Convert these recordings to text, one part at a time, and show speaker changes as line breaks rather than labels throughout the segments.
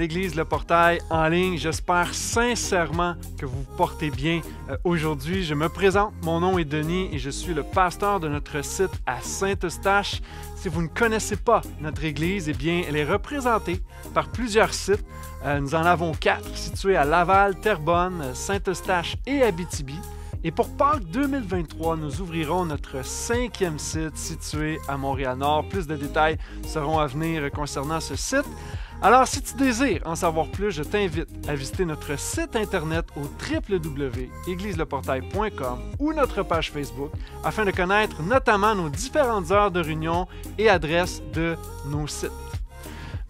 l'église Le Portail en ligne. J'espère sincèrement que vous vous portez bien euh, aujourd'hui. Je me présente, mon nom est Denis et je suis le pasteur de notre site à Saint-Eustache. Si vous ne connaissez pas notre église, eh bien, elle est représentée par plusieurs sites. Euh, nous en avons quatre situés à Laval, Terrebonne, Saint-Eustache et Abitibi. Et pour Pâques 2023, nous ouvrirons notre cinquième site situé à Montréal-Nord. Plus de détails seront à venir concernant ce site. Alors, si tu désires en savoir plus, je t'invite à visiter notre site internet au www.égliseleportail.com ou notre page Facebook afin de connaître notamment nos différentes heures de réunion et adresses de nos sites.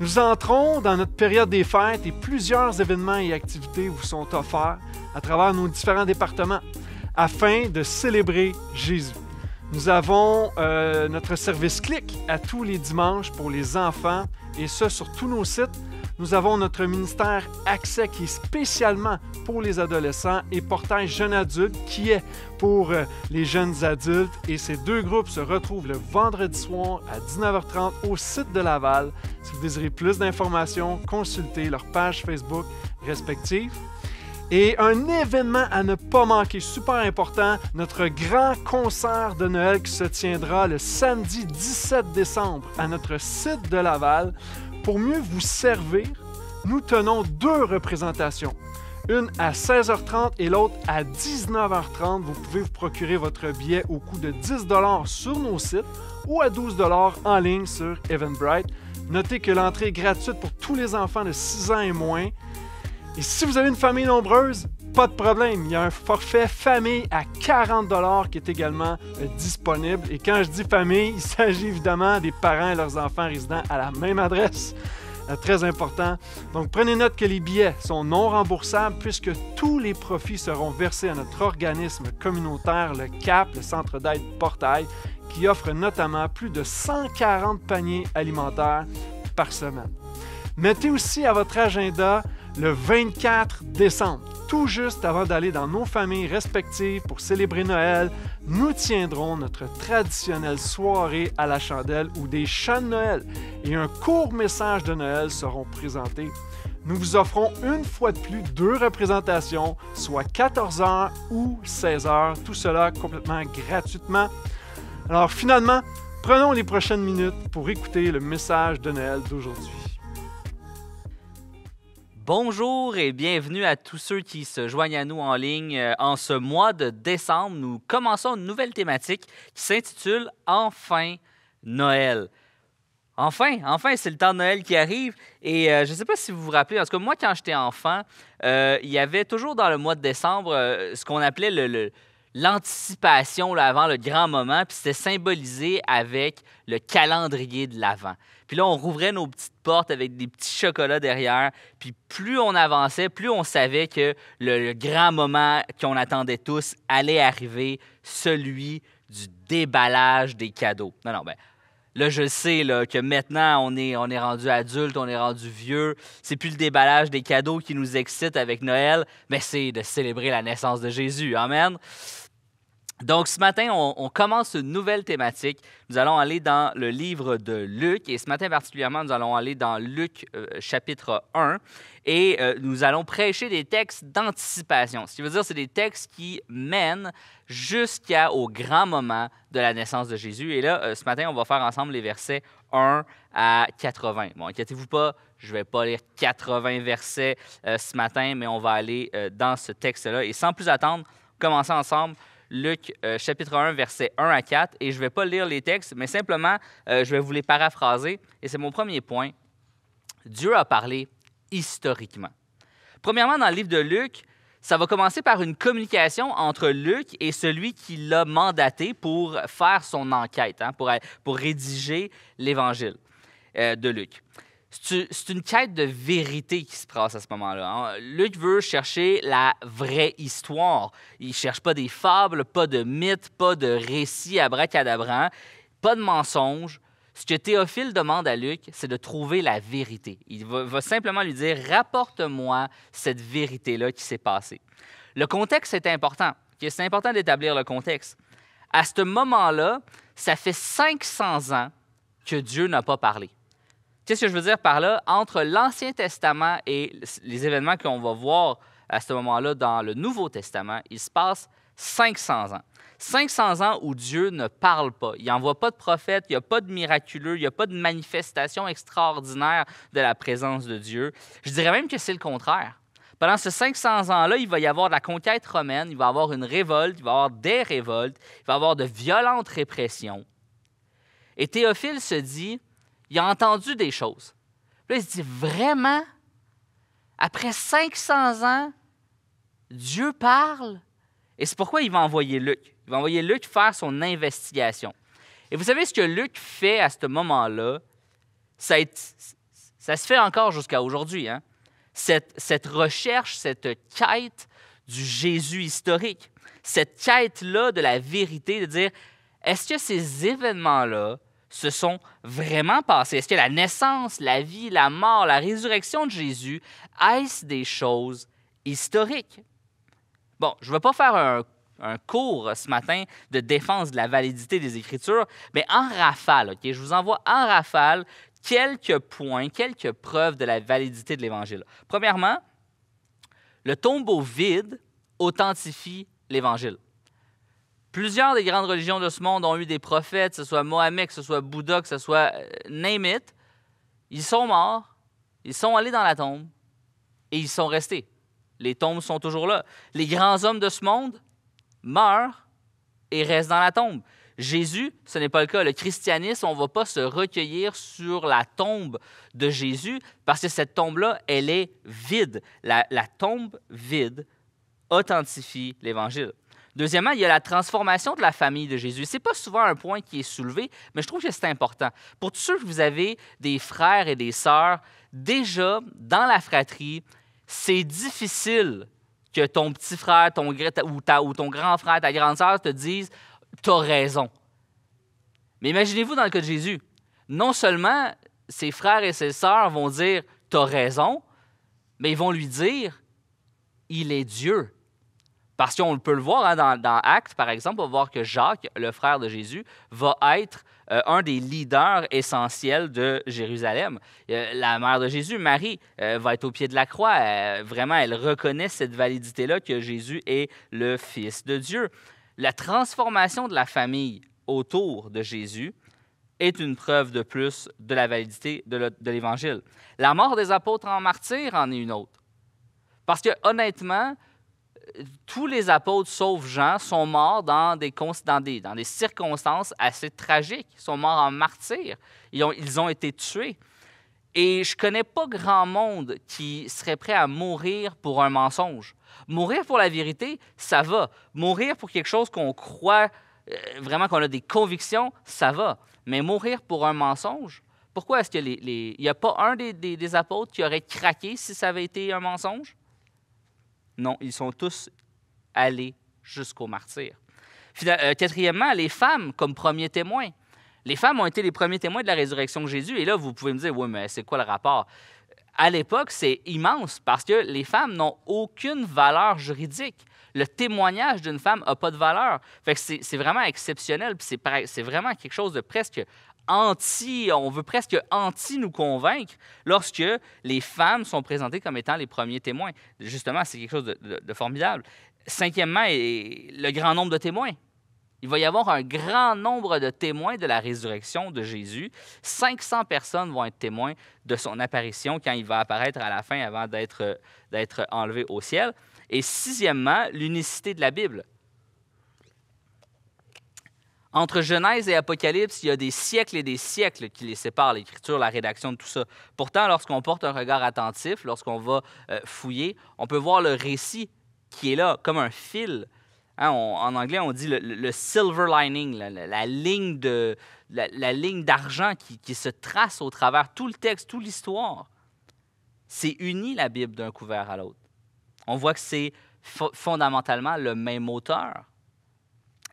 Nous entrons dans notre période des fêtes et plusieurs événements et activités vous sont offerts à travers nos différents départements afin de célébrer Jésus. Nous avons euh, notre service clic à tous les dimanches pour les enfants et ce sur tous nos sites. Nous avons notre ministère Accès qui est spécialement pour les adolescents et Portail Jeunes Adultes qui est pour euh, les jeunes adultes. Et ces deux groupes se retrouvent le vendredi soir à 19h30 au site de Laval. Si vous désirez plus d'informations, consultez leur page Facebook respective. Et un événement à ne pas manquer, super important, notre grand concert de Noël qui se tiendra le samedi 17 décembre à notre site de Laval. Pour mieux vous servir, nous tenons deux représentations. Une à 16h30 et l'autre à 19h30. Vous pouvez vous procurer votre billet au coût de 10 sur nos sites ou à 12 en ligne sur Eventbrite. Notez que l'entrée est gratuite pour tous les enfants de 6 ans et moins et si vous avez une famille nombreuse, pas de problème, il y a un forfait famille à 40$ qui est également euh, disponible. Et quand je dis famille, il s'agit évidemment des parents et leurs enfants résidant à la même adresse. Euh, très important. Donc prenez note que les billets sont non remboursables puisque tous les profits seront versés à notre organisme communautaire, le CAP, le Centre d'aide Portail, qui offre notamment plus de 140 paniers alimentaires par semaine. Mettez aussi à votre agenda le 24 décembre. Tout juste avant d'aller dans nos familles respectives pour célébrer Noël, nous tiendrons notre traditionnelle soirée à la chandelle où des chants de Noël et un court message de Noël seront présentés. Nous vous offrons une fois de plus deux représentations, soit 14h ou 16h, tout cela complètement gratuitement. Alors finalement, prenons les prochaines minutes pour écouter le message de Noël d'aujourd'hui.
Bonjour et bienvenue à tous ceux qui se joignent à nous en ligne euh, en ce mois de décembre. Nous commençons une nouvelle thématique qui s'intitule Enfin Noël. Enfin, enfin, c'est le temps de Noël qui arrive. Et euh, je ne sais pas si vous vous rappelez, en tout cas, moi, quand j'étais enfant, euh, il y avait toujours dans le mois de décembre ce qu'on appelait l'anticipation l'avant, le grand moment, puis c'était symbolisé avec le calendrier de l'avant. Puis là, on rouvrait nos petites portes avec des petits chocolats derrière. Puis plus on avançait, plus on savait que le, grand moment qu'on attendait tous allait arriver, celui du déballage des cadeaux. Non, non, ben. Là, je sais que maintenant, on est, on est rendu adulte, on est rendu vieux. C'est plus le déballage des cadeaux qui nous excite avec Noël, mais c'est de célébrer la naissance de Jésus. Amen. Donc, ce matin, on, commence une nouvelle thématique. Nous allons aller dans le livre de Luc, et ce matin particulièrement, nous allons aller dans Luc euh, chapitre 1, et euh, nous allons prêcher des textes d'anticipation. Ce qui veut dire, c'est des textes qui mènent jusqu'au grand moment de la naissance de Jésus. Et là, euh, ce matin, on va faire ensemble les versets 1 à 80. Bon, inquiétez-vous pas, je ne vais pas lire 80 versets ce matin, mais on va aller dans ce texte-là. Et sans plus attendre, commencer ensemble Luc euh, chapitre 1, versets 1 à 4. Et je ne vais pas lire les textes, mais simplement, euh, je vais vous les paraphraser. Et c'est mon premier point. Dieu a parlé historiquement. Premièrement, dans le livre de Luc, ça va commencer par une communication entre Luc et celui qui l'a mandaté pour faire son enquête, hein, pour, pour rédiger l'évangile euh, de Luc c'est une quête de vérité qui se passe à ce moment-là. Hein. Luc veut chercher la vraie histoire. Il cherche pas des fables, pas de mythes, pas de récits à pas de mensonges. Ce que Théophile demande à Luc, c'est de trouver la vérité. Il va simplement lui dire Rapporte-moi cette vérité-là qui s'est passée. Le contexte est important. C'est important d'établir le contexte. À ce moment-là, ça fait 500 ans que Dieu n'a pas parlé. Qu'est-ce que je veux dire par là? Entre l'Ancien Testament et les événements qu'on va voir à ce moment-là dans le Nouveau Testament, il se passe 500 ans. 500 ans où Dieu ne parle pas. Il n'envoie pas de prophète, il n'y a pas de miraculeux, il n'y a pas de manifestation extraordinaire de la présence de Dieu. Je dirais même que c'est le contraire. Pendant ces 500 ans-là, il va y avoir la conquête romaine, il va y avoir une révolte, il va y avoir des révoltes, il va y avoir de violentes répressions. Et Théophile se dit, il a entendu des choses. là, il se dit vraiment, après 500 ans, Dieu parle. Et c'est pourquoi il va envoyer Luc. Il va envoyer Luc faire son investigation. Et vous savez ce que Luc fait à ce moment-là? Ça, se fait encore jusqu'à aujourd'hui. Hein? Cette, cette recherche, cette quête du Jésus historique, cette quête-là de la vérité, de dire, est-ce que ces événements-là se sont vraiment passés. Est-ce que la naissance, la vie, la mort, la résurrection de Jésus, est-ce des choses historiques? Bon, je ne veux pas faire un, cours ce matin de défense de la validité des Écritures, mais en rafale, Je vous envoie en rafale quelques points, quelques preuves de la validité de l'Évangile. Premièrement, le tombeau vide authentifie l'Évangile. Plusieurs des grandes religions de ce monde ont eu des prophètes, que ce soit Mohammed, que ce soit Bouddha, que ce soit euh, name Ils sont morts, ils sont allés dans la tombe et ils sont restés. Les tombes sont toujours là. Les grands hommes de ce monde meurent et restent dans la tombe. Jésus, ce n'est pas le cas. Le christianisme, on ne va pas se recueillir sur la tombe de Jésus parce que cette tombe-là, elle est vide. La, la tombe vide authentifie l'Évangile. Deuxièmement, il y a la transformation de la famille de Jésus. C'est pas souvent un point qui est soulevé, mais je trouve que c'est important. Pour tous ceux que vous avez des frères et des sœurs, déjà dans la fratrie, c'est difficile que ton petit frère ton, ou, ton grand frère, ta grande sœur te disent T'as raison. Mais imaginez-vous dans le cas de Jésus. Non seulement ses frères et ses sœurs vont dire T'as raison, mais ils vont lui dire Il est Dieu. Parce qu'on peut le voir hein, dans, Actes, par exemple, on va voir que Jacques, le frère de Jésus, va être euh, un des leaders essentiels de Jérusalem. Euh, la mère de Jésus, Marie, euh, va être au pied de la croix. vraiment, elle reconnaît cette validité-là que Jésus est le Fils de Dieu. La transformation de la famille autour de Jésus est une preuve de plus de la validité de l'Évangile. La mort des apôtres en martyrs en est une autre. Parce que honnêtement, tous les apôtres, sauf Jean, sont morts dans des, circonstances assez tragiques. Ils sont morts en martyrs. Ils ont, été tués. Et je connais pas grand monde qui serait prêt à mourir pour un mensonge. Mourir pour la vérité, ça va. Mourir pour quelque chose qu'on croit euh, vraiment qu'on a des convictions, ça va. Mais mourir pour un mensonge, pourquoi est-ce qu'il les, n'y a pas un des apôtres qui aurait craqué si ça avait été un mensonge? Non, ils sont tous allés jusqu'au martyr. Euh, quatrièmement, les femmes comme premiers témoins. Les femmes ont été les premiers témoins de la résurrection de Jésus. Et là, vous pouvez me dire, oui, mais c'est quoi le rapport? À l'époque, c'est immense parce que les femmes n'ont aucune valeur juridique. Le témoignage d'une femme n'a pas de valeur. c'est vraiment exceptionnel, c'est vraiment quelque chose de presque anti, on veut presque anti nous convaincre lorsque les femmes sont présentées comme étant les premiers témoins. Justement, c'est quelque chose de, formidable. Cinquièmement, le grand nombre de témoins. Il va y avoir un grand nombre de témoins de la résurrection de Jésus. 500 personnes vont être témoins de son apparition quand il va apparaître à la fin avant d'être enlevé au ciel. Et sixièmement, l'unicité de la Bible. Entre Genèse et Apocalypse, il y a des siècles et des siècles qui les séparent, l'écriture, la rédaction de tout ça. Pourtant, lorsqu'on porte un regard attentif, lorsqu'on va euh, fouiller, on peut voir le récit qui est là comme un fil. Hein, en anglais, on dit le, silver lining, la, ligne de, la, ligne d'argent qui, qui se trace au travers tout le texte, toute l'histoire. C'est uni la Bible d'un couvert à l'autre. On voit que c'est fondamentalement le même auteur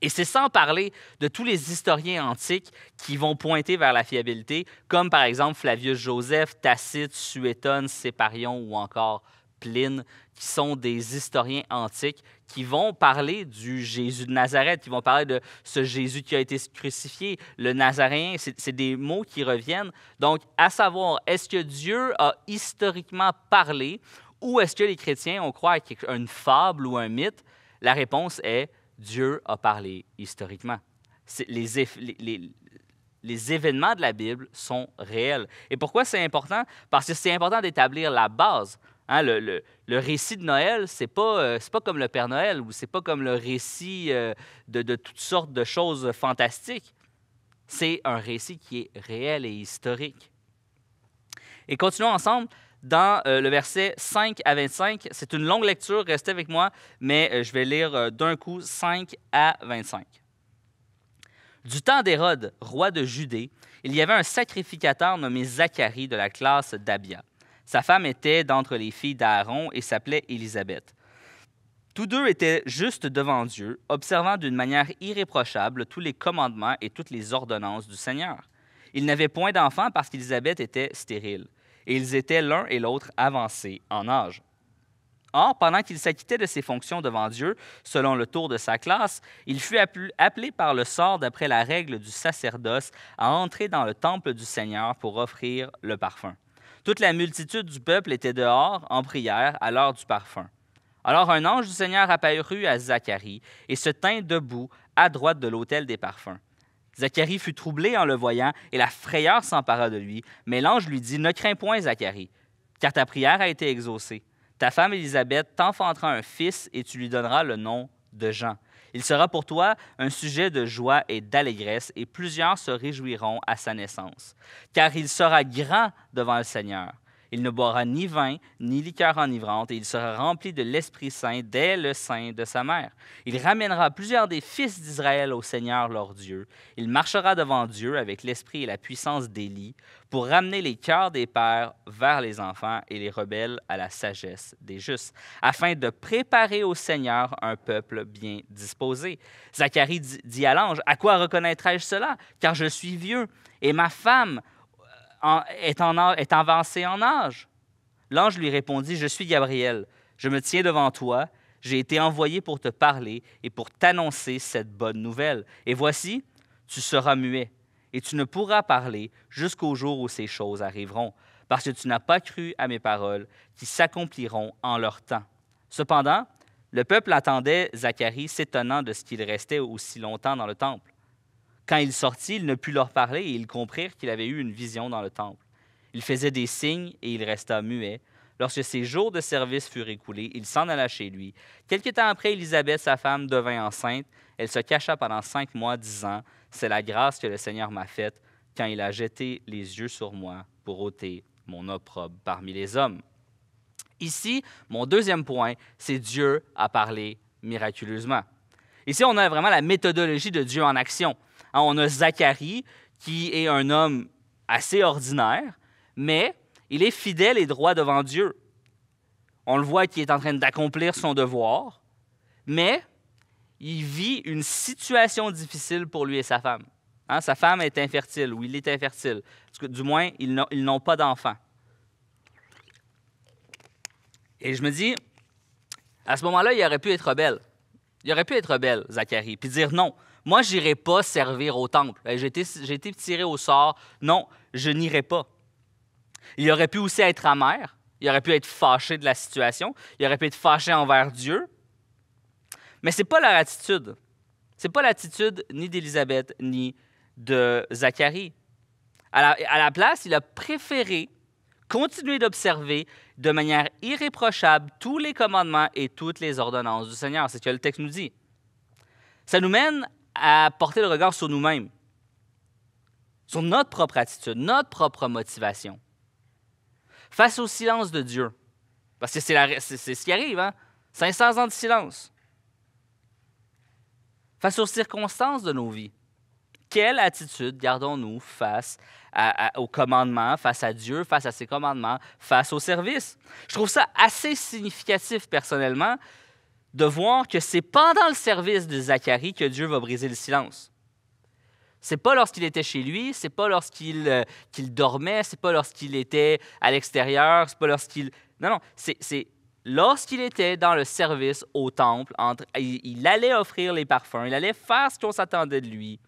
et c'est sans parler de tous les historiens antiques qui vont pointer vers la fiabilité, comme par exemple Flavius Joseph, Tacite, Suétone, Séparion ou encore Pline, qui sont des historiens antiques qui vont parler du Jésus de Nazareth, qui vont parler de ce Jésus qui a été crucifié, le Nazaréen, c'est des mots qui reviennent. Donc, à savoir, est-ce que Dieu a historiquement parlé ou est-ce que les chrétiens ont croit à une fable ou un mythe? La réponse est Dieu a parlé historiquement. Les, événements de la Bible sont réels. Et pourquoi c'est important? Parce que c'est important d'établir la base. Hein, le, récit de Noël, c'est pas, euh, pas comme le Père Noël ou c'est pas comme le récit euh, de toutes sortes de choses fantastiques. C'est un récit qui est réel et historique. Et continuons ensemble dans euh, le verset 5 à 25. C'est une longue lecture, restez avec moi, mais euh, je vais lire euh, d'un coup 5 à 25. Du temps d'Hérode, roi de Judée, il y avait un sacrificateur nommé Zacharie de la classe d'Abia. Sa femme était d'entre les filles d'Aaron et s'appelait Élisabeth. Tous deux étaient justes devant Dieu, observant d'une manière irréprochable tous les commandements et toutes les ordonnances du Seigneur. Ils n'avaient point d'enfants parce qu'Élisabeth était stérile et ils étaient l'un et l'autre avancés en âge. Or, pendant qu'il s'acquittait de ses fonctions devant Dieu, selon le tour de sa classe, il fut appelé par le sort d'après la règle du sacerdoce à entrer dans le temple du Seigneur pour offrir le parfum. Toute la multitude du peuple était dehors en prière à l'heure du parfum. Alors un ange du Seigneur apparut à Zacharie et se tint debout à droite de l'autel des parfums. Zacharie fut troublé en le voyant, et la frayeur s'empara de lui. Mais l'ange lui dit, Ne crains point, Zacharie, car ta prière a été exaucée. Ta femme Élisabeth t'enfantera un fils, et tu lui donneras le nom de Jean. Il sera pour toi un sujet de joie et d'allégresse, et plusieurs se réjouiront à sa naissance, car il sera grand devant le Seigneur. Il ne boira ni vin, ni liqueur enivrante, et il sera rempli de l'Esprit Saint dès le sein de sa mère. Il ramènera plusieurs des fils d'Israël au Seigneur leur Dieu. Il marchera devant Dieu avec l'Esprit et la puissance d'Élie pour ramener les cœurs des pères vers les enfants et les rebelles à la sagesse des justes, afin de préparer au Seigneur un peuple bien disposé. Zacharie dit à l'ange, À quoi reconnaîtrai-je cela Car je suis vieux, et ma femme est, est avancé en âge. L'ange lui répondit, Je suis Gabriel, je me tiens devant toi, j'ai été envoyé pour te parler et pour t'annoncer cette bonne nouvelle. Et voici, tu seras muet, et tu ne pourras parler jusqu'au jour où ces choses arriveront, parce que tu n'as pas cru à mes paroles qui s'accompliront en leur temps. Cependant, le peuple attendait Zacharie, s'étonnant de ce qu'il restait aussi longtemps dans le temple. Quand il sortit, il ne put leur parler et ils comprirent qu'il avait eu une vision dans le temple. Il faisait des signes et il resta muet. Lorsque ses jours de service furent écoulés, il s'en alla chez lui. Quelque temps après, Élisabeth, sa femme, devint enceinte. Elle se cacha pendant cinq mois, disant C'est la grâce que le Seigneur m'a faite quand il a jeté les yeux sur moi pour ôter mon opprobre parmi les hommes. Ici, mon deuxième point, c'est Dieu a parlé miraculeusement. Ici, on a vraiment la méthodologie de Dieu en action. Ah, on a Zacharie, qui est un homme assez ordinaire, mais il est fidèle et droit devant Dieu. On le voit qu'il est en train d'accomplir son devoir, mais il vit une situation difficile pour lui et sa femme. Hein, sa femme est infertile ou il est infertile. du moins, ils n'ont pas d'enfant. Et je me dis, à ce moment-là, il aurait pu être rebelle. Il aurait pu être rebelle, Zacharie, puis dire non. Moi, je n'irai pas servir au temple. Euh, j'ai été, tiré au sort. Non, je n'irai pas. Il aurait pu aussi être amer. Il aurait pu être fâché de la situation. Il aurait pu être fâché envers Dieu. Mais ce n'est pas leur attitude. Ce n'est pas l'attitude ni d'Élisabeth ni de Zacharie. À la, à la place, il a préféré continuer d'observer de manière irréprochable tous les commandements et toutes les ordonnances du Seigneur. C'est ce que le texte nous dit. Ça nous mène à à porter le regard sur nous-mêmes, sur notre propre attitude, notre propre motivation. Face au silence de Dieu, parce que c'est, ce qui arrive, hein? 500 ans de silence. Face aux circonstances de nos vies, quelle attitude gardons-nous face aux commandements, face à Dieu, face à ses commandements, face au service? Je trouve ça assez significatif personnellement de voir que c'est pendant le service de Zacharie que Dieu va briser le silence. C'est pas lorsqu'il était chez lui, c'est pas lorsqu'il euh, qu'il dormait, c'est pas lorsqu'il était à l'extérieur, c'est pas lorsqu'il. Non, non, c'est lorsqu'il était dans le service au temple, entre, il, allait offrir les parfums, il allait faire ce qu'on s'attendait de lui.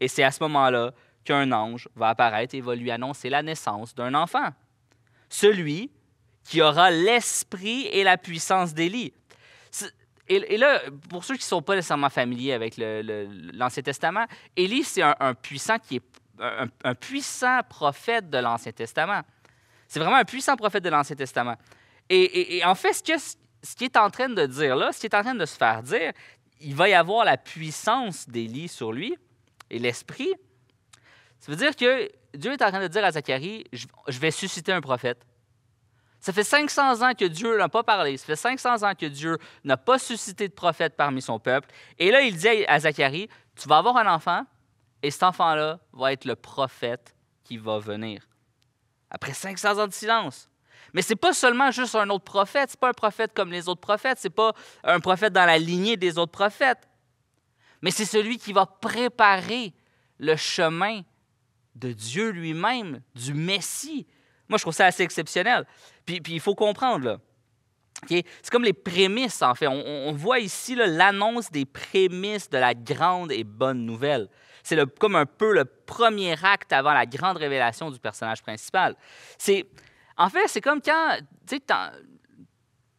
Et c'est à ce moment-là qu'un ange va apparaître et va lui annoncer la naissance d'un enfant. Celui qui aura l'esprit et la puissance d'Élie. Et, là, pour ceux qui ne sont pas nécessairement familiers avec l'Ancien Testament, Élie, c'est un, puissant qui est un, puissant prophète de l'Ancien Testament. C'est vraiment un puissant prophète de l'Ancien Testament. Et, en fait, ce qu'il ce qui est en train de dire là, ce qui est en train de se faire dire, il va y avoir la puissance d'Élie sur lui et l'esprit. Ça veut dire que Dieu est en train de dire à Zacharie, je vais susciter un prophète. Ça fait 500 ans que Dieu n'a pas parlé, ça fait 500 ans que Dieu n'a pas suscité de prophète parmi son peuple. Et là, il dit à Zacharie, tu vas avoir un enfant, et cet enfant-là va être le prophète qui va venir. Après 500 ans de silence. Mais ce n'est pas seulement juste un autre prophète, c'est pas un prophète comme les autres prophètes, c'est pas un prophète dans la lignée des autres prophètes. Mais c'est celui qui va préparer le chemin de Dieu lui-même, du Messie, moi, je trouve ça assez exceptionnel. Puis, puis il faut comprendre, là. C'est comme les prémices, en fait. On, voit ici l'annonce des prémices de la grande et bonne nouvelle. C'est comme un peu le premier acte avant la grande révélation du personnage principal. C'est, en fait, c'est comme quand, tu sais,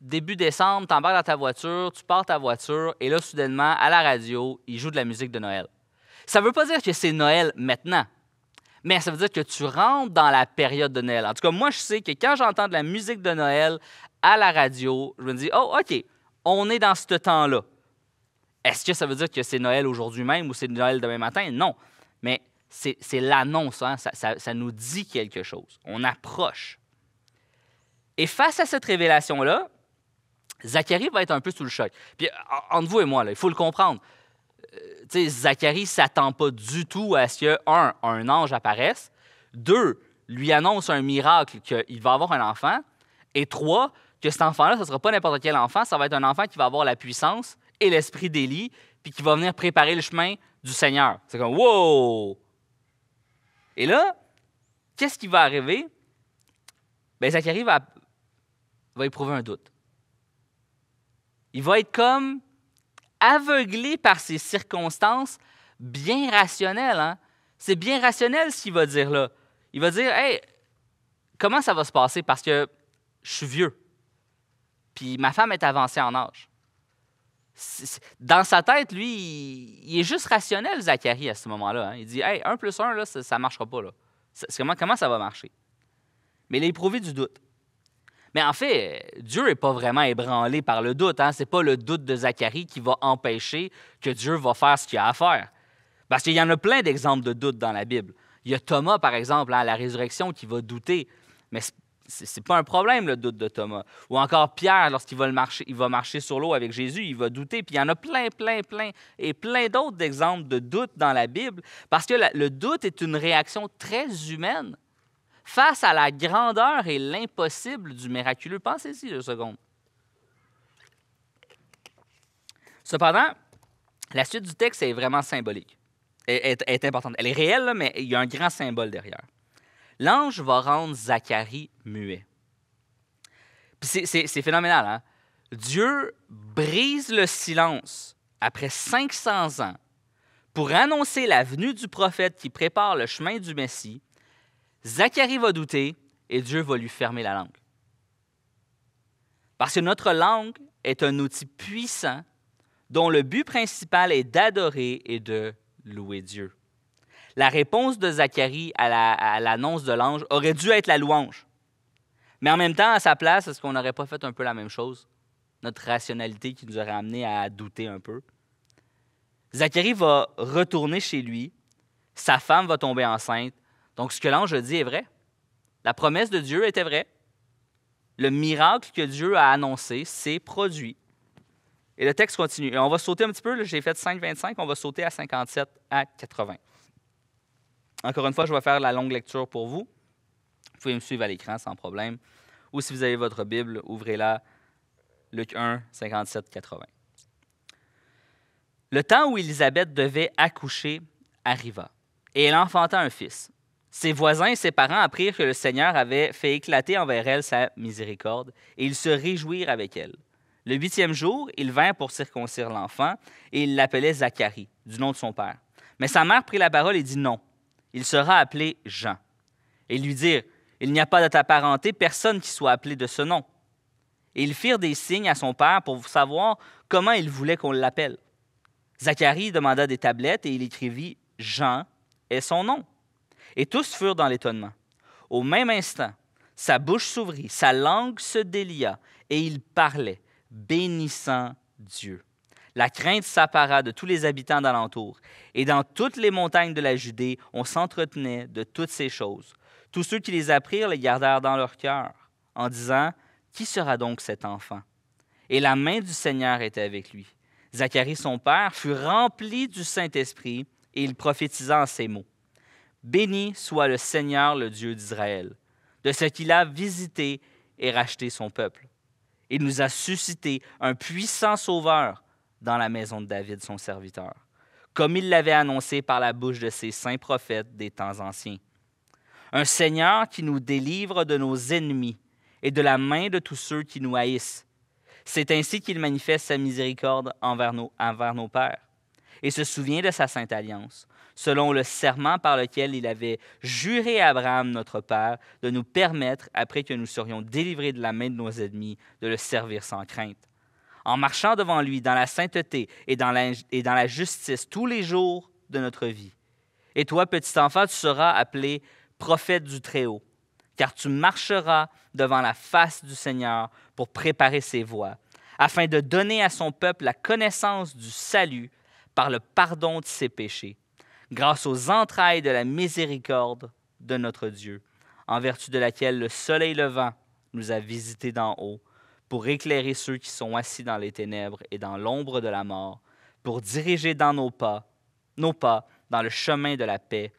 début décembre, tu embarques dans ta voiture, tu pars ta voiture, et là, soudainement, à la radio, il joue de la musique de Noël. Ça ne veut pas dire que c'est Noël maintenant mais ça veut dire que tu rentres dans la période de Noël. En tout cas, moi, je sais que quand j'entends de la musique de Noël à la radio, je me dis, oh, OK, on est dans ce temps-là. Est-ce que ça veut dire que c'est Noël aujourd'hui même ou c'est Noël demain matin? Non. Mais c'est l'annonce, hein. ça, nous dit quelque chose. On approche. Et face à cette révélation-là, Zacharie va être un peu sous le choc. Puis entre vous et moi, il faut le comprendre. Euh, Zacharie ne s'attend pas du tout à ce que, un, un ange apparaisse, deux, lui annonce un miracle qu'il va avoir un enfant, et trois, que cet enfant-là, ce ne sera pas n'importe quel enfant, ça va être un enfant qui va avoir la puissance et l'esprit d'Élie, puis qui va venir préparer le chemin du Seigneur. C'est comme, wow! Et là, qu'est-ce qui va arriver? Bien, Zacharie va, va éprouver un doute. Il va être comme aveuglé par ses circonstances, bien rationnel. Hein. C'est bien rationnel ce qu'il va dire là. Il va dire, hey, comment ça va se passer parce que je suis vieux, puis ma femme est avancée en âge. Dans sa tête, lui, il est juste rationnel, Zachary, à ce moment-là. Hein. Il dit, hey, 1 plus un, ça ne marchera pas. Là. Comment, comment ça va marcher? Mais il a éprouvé du doute. Mais en fait, Dieu n'est pas vraiment ébranlé par le doute. Hein. Ce n'est pas le doute de Zacharie qui va empêcher que Dieu va faire ce qu'il a à faire. Parce qu'il y en a plein d'exemples de doute dans la Bible. Il y a Thomas, par exemple, à hein, la résurrection, qui va douter. Mais ce n'est pas un problème, le doute de Thomas. Ou encore Pierre, lorsqu'il va, marcher, il va marcher sur l'eau avec Jésus, il va douter. Puis il y en a plein, plein, plein, et plein d'autres exemples de doute dans la Bible. Parce que le doute est une réaction très humaine Face à la grandeur et l'impossible du miraculeux, pensez-y deux secondes. Cependant, la suite du texte est vraiment symbolique. Elle est, importante. Elle est réelle, mais il y a un grand symbole derrière. L'ange va rendre Zacharie muet. C'est phénoménal. Hein. Dieu brise le silence après 500 ans pour annoncer la venue du prophète qui prépare le chemin du Messie Zacharie va douter et Dieu va lui fermer la langue. Parce que notre langue est un outil puissant dont le but principal est d'adorer et de louer Dieu. La réponse de Zacharie à l'annonce de l'ange aurait dû être la louange. Mais en même temps, à sa place, est-ce qu'on n'aurait pas fait un peu la même chose? Notre rationalité qui nous aurait amené à douter un peu. Zacharie va retourner chez lui, sa femme va tomber enceinte, donc, ce que l'ange a dit est vrai. La promesse de Dieu était vraie. Le miracle que Dieu a annoncé s'est produit. Et le texte continue. Et on va sauter un petit peu. J'ai fait 5,25. On va sauter à 57 à 80. Encore une fois, je vais faire la longue lecture pour vous. Vous pouvez me suivre à l'écran sans problème. Ou si vous avez votre Bible, ouvrez-la. Luc 1, 57, 80. Le temps où Élisabeth devait accoucher arriva, et elle enfanta un fils. Ses voisins et ses parents apprirent que le Seigneur avait fait éclater envers elle sa miséricorde, et ils se réjouirent avec elle. Le huitième jour, ils vinrent pour circoncire l'enfant, et ils l'appelaient Zacharie, du nom de son père. Mais sa mère prit la parole et dit non, il sera appelé Jean. Et ils lui dirent, il n'y a pas de ta parenté personne qui soit appelé de ce nom. Et ils firent des signes à son père pour savoir comment il voulait qu'on l'appelle. Zacharie demanda des tablettes et il écrivit Jean est son nom. Et tous furent dans l'étonnement. Au même instant, sa bouche s'ouvrit, sa langue se délia, et il parlait, bénissant Dieu. La crainte s'appara de tous les habitants d'alentour, et dans toutes les montagnes de la Judée, on s'entretenait de toutes ces choses. Tous ceux qui les apprirent les gardèrent dans leur cœur, en disant, Qui sera donc cet enfant? Et la main du Seigneur était avec lui. Zacharie, son père, fut rempli du Saint-Esprit, et il prophétisa en ces mots. Béni soit le Seigneur, le Dieu d'Israël, de ce qu'il a visité et racheté son peuple. Il nous a suscité un puissant sauveur dans la maison de David, son serviteur, comme il l'avait annoncé par la bouche de ses saints prophètes des temps anciens. Un Seigneur qui nous délivre de nos ennemis et de la main de tous ceux qui nous haïssent. C'est ainsi qu'il manifeste sa miséricorde envers nos, envers nos pères et se souvient de sa sainte alliance selon le serment par lequel il avait juré à Abraham, notre Père, de nous permettre, après que nous serions délivrés de la main de nos ennemis, de le servir sans crainte. En marchant devant lui dans la sainteté et dans la, justice tous les jours de notre vie. Et toi, petit enfant, tu seras appelé prophète du Très-Haut, car tu marcheras devant la face du Seigneur pour préparer ses voies, afin de donner à son peuple la connaissance du salut par le pardon de ses péchés grâce aux entrailles de la miséricorde de notre Dieu, en vertu de laquelle le soleil levant nous a visités d'en haut, pour éclairer ceux qui sont assis dans les ténèbres et dans l'ombre de la mort, pour diriger dans nos pas, nos pas dans le chemin de la paix.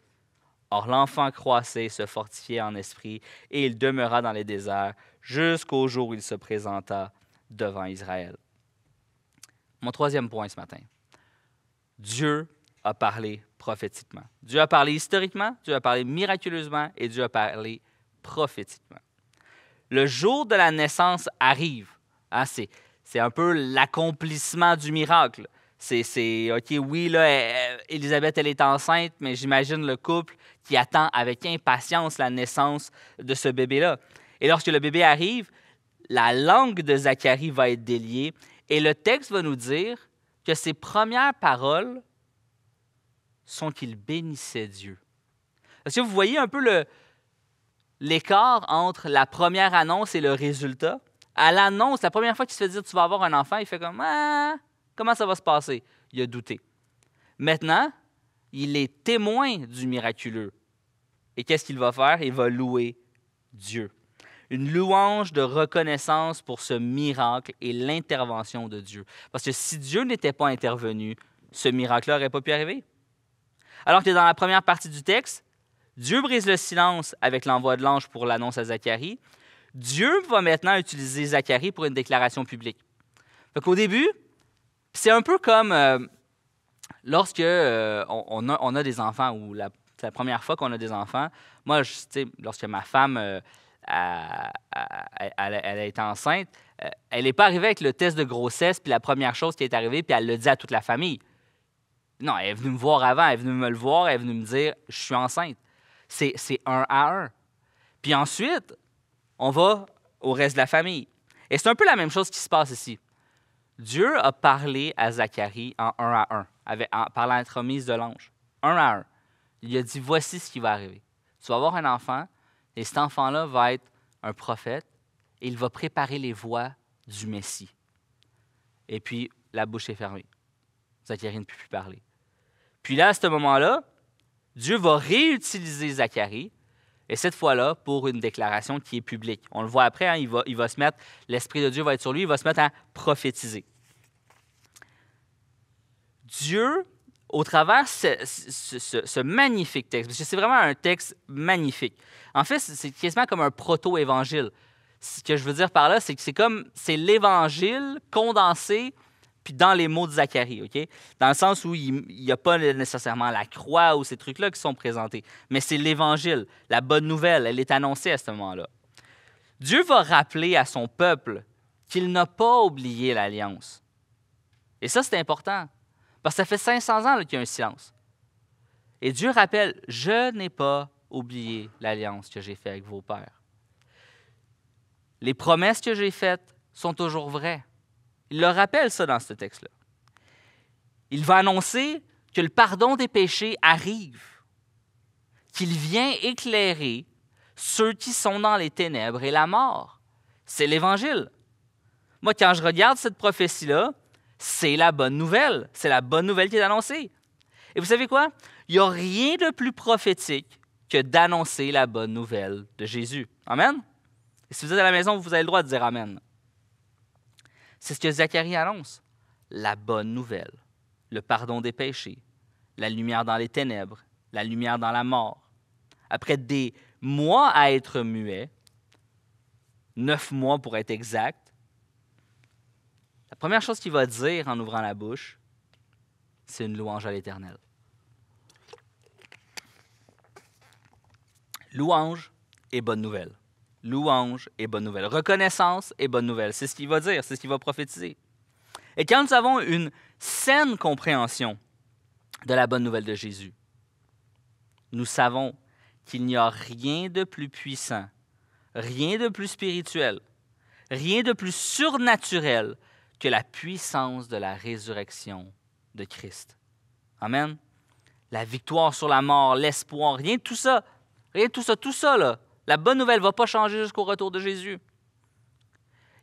Or l'enfant croissait se fortifiait en esprit, et il demeura dans les déserts jusqu'au jour où il se présenta devant Israël. Mon troisième point ce matin. Dieu a parlé prophétiquement. Dieu a parlé historiquement, Dieu a parlé miraculeusement et Dieu a parlé prophétiquement. Le jour de la naissance arrive. Hein, c'est un peu l'accomplissement du miracle. C'est, OK, oui, là, Elisabeth, euh, euh, elle est enceinte, mais j'imagine le couple qui attend avec impatience la naissance de ce bébé-là. Et lorsque le bébé arrive, la langue de Zacharie va être déliée et le texte va nous dire que ses premières paroles sont qu'il bénissait Dieu. Est-ce que vous voyez un peu l'écart entre la première annonce et le résultat? À l'annonce, la première fois qu'il se fait dire tu vas avoir un enfant, il fait comme ah, comment ça va se passer? Il a douté. Maintenant, il est témoin du miraculeux. Et qu'est-ce qu'il va faire? Il va louer Dieu. Une louange de reconnaissance pour ce miracle et l'intervention de Dieu. Parce que si Dieu n'était pas intervenu, ce miracle n'aurait pas pu arriver. Alors que dans la première partie du texte, Dieu brise le silence avec l'envoi de l'ange pour l'annonce à Zacharie. Dieu va maintenant utiliser Zacharie pour une déclaration publique. Donc au début, c'est un peu comme euh, lorsque euh, on, a, des enfants ou la, la première fois qu'on a des enfants. Moi, lorsque ma femme euh, a, été enceinte, elle n'est pas arrivée avec le test de grossesse, puis la première chose qui est arrivée, puis elle le dit à toute la famille. Non, elle est venue me voir avant, elle est venue me le voir, elle est venue me dire je suis enceinte. C'est, un à un. Puis ensuite, on va au reste de la famille. Et c'est un peu la même chose qui se passe ici. Dieu a parlé à Zacharie en un à un, par l'entremise de l'ange. Un à un. Il a dit voici ce qui va arriver. Tu vas avoir un enfant, et cet enfant-là va être un prophète, et il va préparer les voies du Messie. Et puis, la bouche est fermée. Zacharie ne peut plus parler. Puis là, à ce moment-là, Dieu va réutiliser Zacharie, et cette fois-là, pour une déclaration qui est publique. On le voit après, hein, il, va, se mettre, l'Esprit de Dieu va être sur lui, il va se mettre à prophétiser. Dieu, au travers ce, ce, magnifique texte, parce que c'est vraiment un texte magnifique. En fait, c'est quasiment comme un proto-évangile. Ce que je veux dire par là, c'est que c'est comme c'est l'évangile condensé dans les mots de Zacharie, OK? Dans le sens où il n'y a pas nécessairement la croix ou ces trucs-là qui sont présentés, mais c'est l'Évangile, la bonne nouvelle, elle est annoncée à ce moment-là. Dieu va rappeler à son peuple qu'il n'a pas oublié l'alliance. Et ça, c'est important, parce que ça fait 500 ans qu'il y a un silence. Et Dieu rappelle, je n'ai pas oublié l'alliance que j'ai faite avec vos pères. Les promesses que j'ai faites sont toujours vraies. Il leur rappelle ça dans ce texte-là. Il va annoncer que le pardon des péchés arrive, qu'il vient éclairer ceux qui sont dans les ténèbres et la mort. C'est l'Évangile. Moi, quand je regarde cette prophétie-là, c'est la bonne nouvelle. C'est la bonne nouvelle qui est annoncée. Et vous savez quoi? Il n'y a rien de plus prophétique que d'annoncer la bonne nouvelle de Jésus. Amen? Et si vous êtes à la maison, vous avez le droit de dire Amen. C'est ce que Zacharie annonce. La bonne nouvelle, le pardon des péchés, la lumière dans les ténèbres, la lumière dans la mort. Après des mois à être muet, neuf mois pour être exact, la première chose qu'il va dire en ouvrant la bouche, c'est une louange à l'Éternel. Louange et bonne nouvelle louange et bonne nouvelle, reconnaissance et bonne nouvelle. C'est ce qu'il va dire, c'est ce qu'il va prophétiser. Et quand nous avons une saine compréhension de la bonne nouvelle de Jésus, nous savons qu'il n'y a rien de plus puissant, rien de plus spirituel, rien de plus surnaturel que la puissance de la résurrection de Christ. Amen. La victoire sur la mort, l'espoir, rien de tout ça, rien de tout ça, tout ça, là, la bonne nouvelle ne va pas changer jusqu'au retour de Jésus.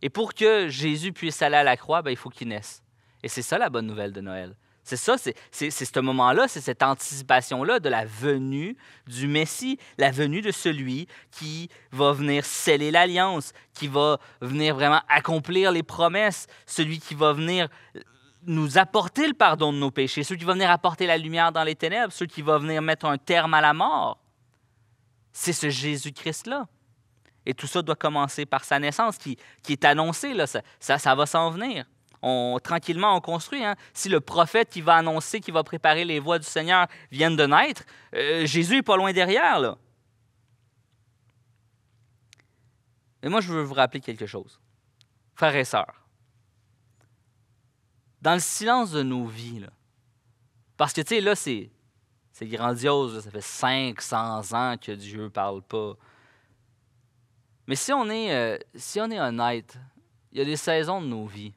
Et pour que Jésus puisse aller à la croix, ben, il faut qu'il naisse. Et c'est ça la bonne nouvelle de Noël. C'est ça, c'est ce moment-là, c'est cette anticipation-là de la venue du Messie, la venue de celui qui va venir sceller l'alliance, qui va venir vraiment accomplir les promesses, celui qui va venir nous apporter le pardon de nos péchés, celui qui va venir apporter la lumière dans les ténèbres, celui qui va venir mettre un terme à la mort c'est ce Jésus-Christ-là. Et tout ça doit commencer par sa naissance qui, est annoncée. Là, ça, ça, va s'en venir. On, tranquillement, on construit. Hein. Si le prophète qui va annoncer, qui va préparer les voies du Seigneur viennent de naître, euh, Jésus n'est pas loin derrière. Là. Et moi, je veux vous rappeler quelque chose. Frères et sœurs, dans le silence de nos vies, parce que, tu sais, là, c'est c'est grandiose, ça fait 500 ans que Dieu ne parle pas. Mais si on est, euh, si on est honnête, il y a des saisons de nos vies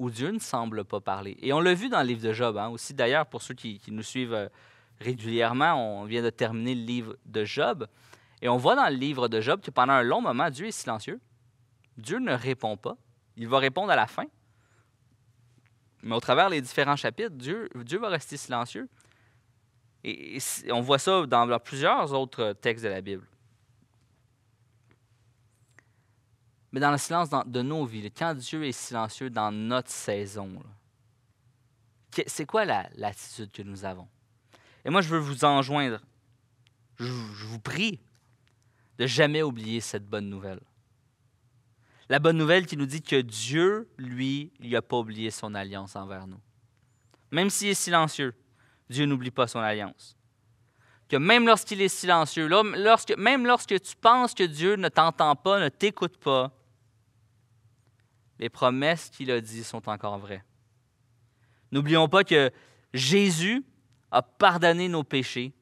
où Dieu ne semble pas parler. Et on l'a vu dans le livre de Job hein. aussi. D'ailleurs, pour ceux qui, nous suivent euh, régulièrement, on vient de terminer le livre de Job. Et on voit dans le livre de Job que pendant un long moment, Dieu est silencieux. Dieu ne répond pas. Il va répondre à la fin. Mais au travers les différents chapitres, Dieu va rester silencieux. Et, on voit ça dans, plusieurs autres euh, textes de la Bible. Mais dans le silence de nos vies, quand Dieu est silencieux dans notre saison, c'est quoi l'attitude que nous avons? Et moi, je veux vous enjoindre, je, vous prie, de jamais oublier cette bonne nouvelle. La bonne nouvelle qui nous dit que Dieu, lui, il a pas oublié son alliance envers nous. Même s'il est silencieux, Dieu n'oublie pas son alliance. Que même lorsqu'il est silencieux, lorsque, même lorsque tu penses que Dieu ne t'entend pas, ne t'écoute pas, les promesses qu'il a dites sont encore vraies. N'oublions pas que Jésus a pardonné nos péchés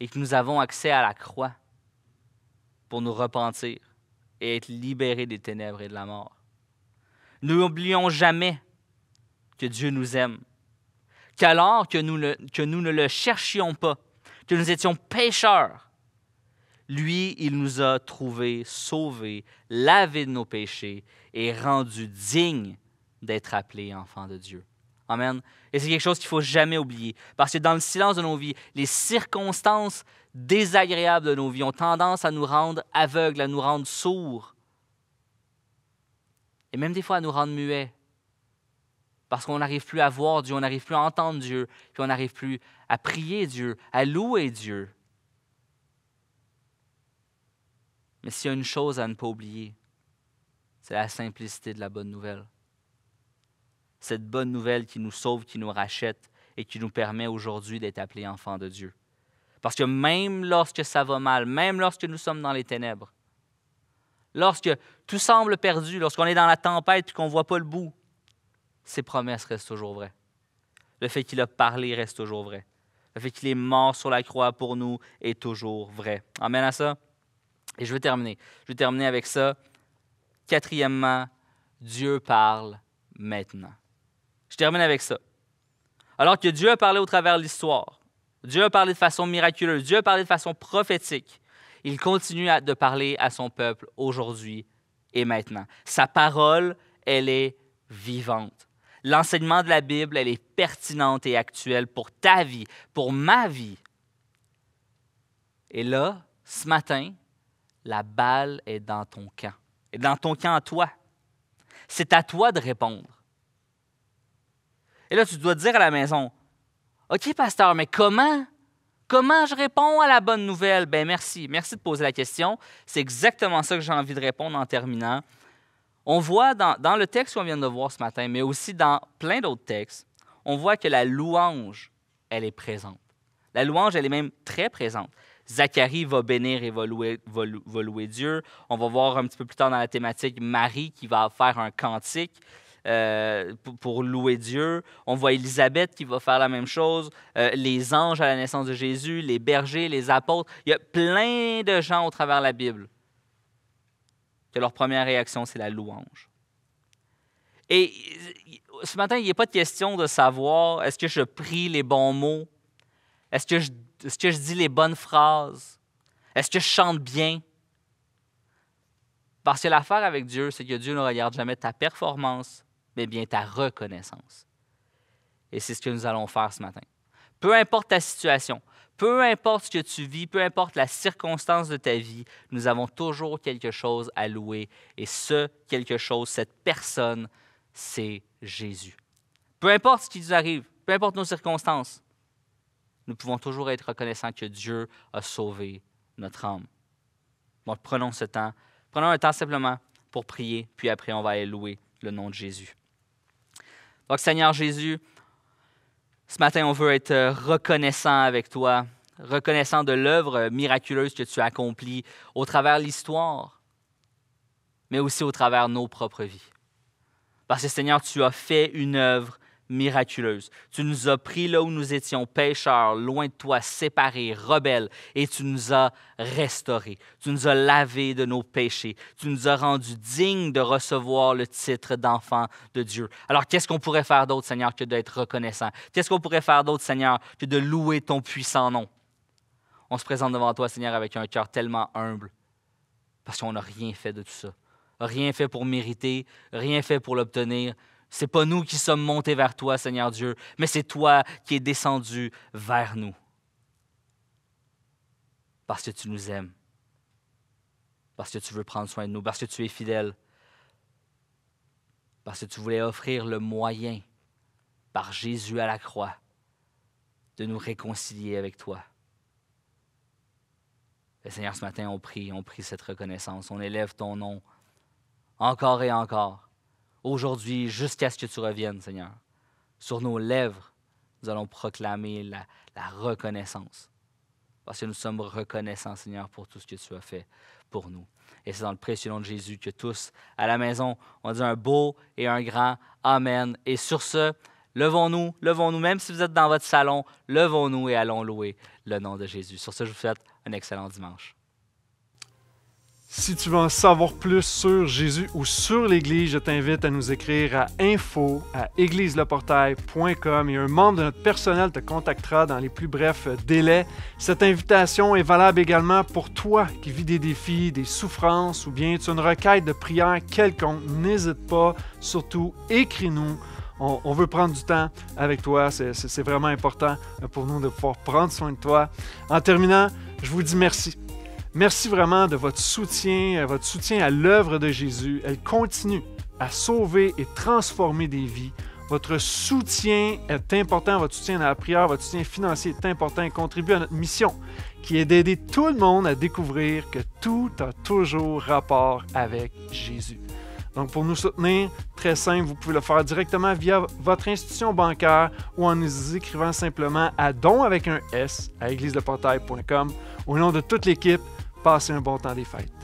et que nous avons accès à la croix pour nous repentir et être libérés des ténèbres et de la mort. N'oublions jamais que Dieu nous aime qu'alors que nous, nous ne le cherchions pas, que nous étions pécheurs, lui, il nous a trouvés sauvés, lavés de nos péchés et rendus dignes d'être appelés enfants de Dieu. Amen. Et c'est quelque chose qu'il faut jamais oublier, parce que dans le silence de nos vies, les circonstances désagréables de nos vies ont tendance à nous rendre aveugles, à nous rendre sourds, et même des fois à nous rendre muets parce qu'on n'arrive plus à voir Dieu, on n'arrive plus à entendre Dieu, puis on n'arrive plus à prier Dieu, à louer Dieu. Mais s'il y a une chose à ne pas oublier, c'est la simplicité de la bonne nouvelle. Cette bonne nouvelle qui nous sauve, qui nous rachète et qui nous permet aujourd'hui d'être appelés enfants de Dieu. Parce que même lorsque ça va mal, même lorsque nous sommes dans les ténèbres, lorsque tout semble perdu, lorsqu'on est dans la tempête et qu'on ne voit pas le bout, ses promesses restent toujours vraies. Le fait qu'il a parlé reste toujours vrai. Le fait qu'il est mort sur la croix pour nous est toujours vrai. Amen à ça. Et je vais terminer. Je vais terminer avec ça. Quatrièmement, Dieu parle maintenant. Je termine avec ça. Alors que Dieu a parlé au travers de l'histoire, Dieu a parlé de façon miraculeuse, Dieu a parlé de façon prophétique, il continue de parler à son peuple aujourd'hui et maintenant. Sa parole, elle est vivante. L'enseignement de la Bible, elle est pertinente et actuelle pour ta vie, pour ma vie. Et là, ce matin, la balle est dans ton camp. Et dans ton camp à toi. C'est à toi de répondre. Et là, tu dois te dire à la maison, OK, pasteur, mais comment? Comment je réponds à la bonne nouvelle? Ben merci. Merci de poser la question. C'est exactement ça que j'ai envie de répondre en terminant. On voit dans, le texte qu'on vient de voir ce matin, mais aussi dans plein d'autres textes, on voit que la louange, elle est présente. La louange, elle est même très présente. Zacharie va bénir et va louer, Dieu. On va voir un petit peu plus tard dans la thématique Marie qui va faire un cantique. Euh, pour louer Dieu. On voit Élisabeth qui va faire la même chose, euh, les anges à la naissance de Jésus, les bergers, les apôtres. Il y a plein de gens au travers de la Bible leur première réaction, c'est la louange. Et ce matin, il n'y a pas de question de savoir est-ce que je prie les bons mots, est-ce que, que je dis les bonnes phrases, est-ce que je chante bien. Parce que l'affaire avec Dieu, c'est que Dieu ne regarde jamais ta performance, mais bien ta reconnaissance. Et c'est ce que nous allons faire ce matin. Peu importe ta situation, peu importe ce que tu vis, peu importe la circonstance de ta vie, nous avons toujours quelque chose à louer. Et ce quelque chose, cette personne, c'est Jésus. Peu importe ce qui nous arrive, peu importe nos circonstances, nous pouvons toujours être reconnaissants que Dieu a sauvé notre âme. Donc prenons ce temps, prenons un temps simplement pour prier, puis après on va aller louer le nom de Jésus. Donc Seigneur Jésus, ce matin, on veut être euh, reconnaissant avec toi, reconnaissant de l'œuvre miraculeuse que tu as accomplie au travers l'histoire, mais aussi au travers nos propres vies. Parce que Seigneur, tu as fait une œuvre miraculeuse. Tu nous as pris là où nous étions pécheurs, loin de toi, séparés, rebelles, et tu nous as restaurés. Tu nous as lavés de nos péchés. Tu nous as rendus dignes de recevoir le titre d'enfant de Dieu. Alors, qu'est-ce qu'on pourrait faire d'autre, Seigneur, que d'être reconnaissant? Qu'est-ce qu'on pourrait faire d'autre, Seigneur, que de louer ton puissant nom? On se présente devant toi, Seigneur, avec un cœur tellement humble, parce qu'on n'a rien fait de tout ça. Rien fait pour mériter, rien fait pour l'obtenir, c'est pas nous qui sommes montés vers toi, Seigneur Dieu, mais c'est toi qui es descendu vers nous. Parce que tu nous aimes, parce que tu veux prendre soin de nous, parce que tu es fidèle, parce que tu voulais offrir le moyen par Jésus à la croix de nous réconcilier avec toi. Et Seigneur, ce matin, on prie, on prie cette reconnaissance, on élève ton nom encore et encore aujourd'hui jusqu'à ce que tu reviennes, Seigneur. Sur nos lèvres, nous allons proclamer la, reconnaissance. Parce que nous sommes reconnaissants, Seigneur, pour tout ce que tu as fait pour nous. Et c'est dans le précieux nom de Jésus que tous, à la maison, on dit un beau et un grand Amen. Et sur ce, levons-nous, levons-nous, même si vous êtes dans votre salon, levons-nous et allons louer le nom de Jésus. Sur ce, je vous souhaite un excellent dimanche.
Si tu veux en savoir plus sur Jésus ou sur l'Église, je t'invite à nous écrire à info à et un membre de notre personnel te contactera dans les plus brefs délais. Cette invitation est valable également pour toi qui vis des défis, des souffrances ou bien tu as une requête de prière quelconque. N'hésite pas, surtout écris-nous. On, on, veut prendre du temps avec toi. C'est vraiment important pour nous de pouvoir prendre soin de toi. En terminant, je vous dis merci. Merci vraiment de votre soutien, euh, votre soutien à l'œuvre de Jésus. Elle continue à sauver et transformer des vies. Votre soutien est important, votre soutien à la prière, votre soutien financier est important et contribue à notre mission, qui est d'aider tout le monde à découvrir que tout a toujours rapport avec Jésus. Donc pour nous soutenir, très simple, vous pouvez le faire directement via votre institution bancaire ou en nous écrivant simplement à don avec un S à portail.com au nom de toute l'équipe. Passez un bon temps des fêtes.